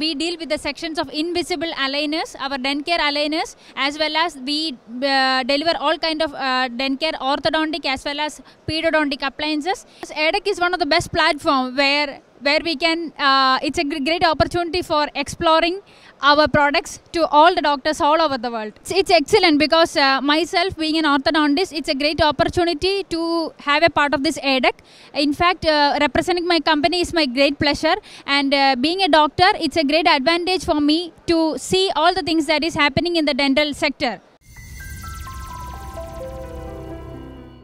We deal with the sections of invisible aligners, our Dencare aligners, as well as we uh, deliver all kind of uh, Dencare orthodontic as well as periodontic appliances. EDEC is one of the best platform where where we can, uh, it's a great opportunity for exploring our products to all the doctors all over the world. It's, it's excellent because uh, myself being an orthodontist, it's a great opportunity to have a part of this ADEC. In fact, uh, representing my company is my great pleasure and uh, being a doctor, it's a great advantage for me to see all the things that is happening in the dental sector.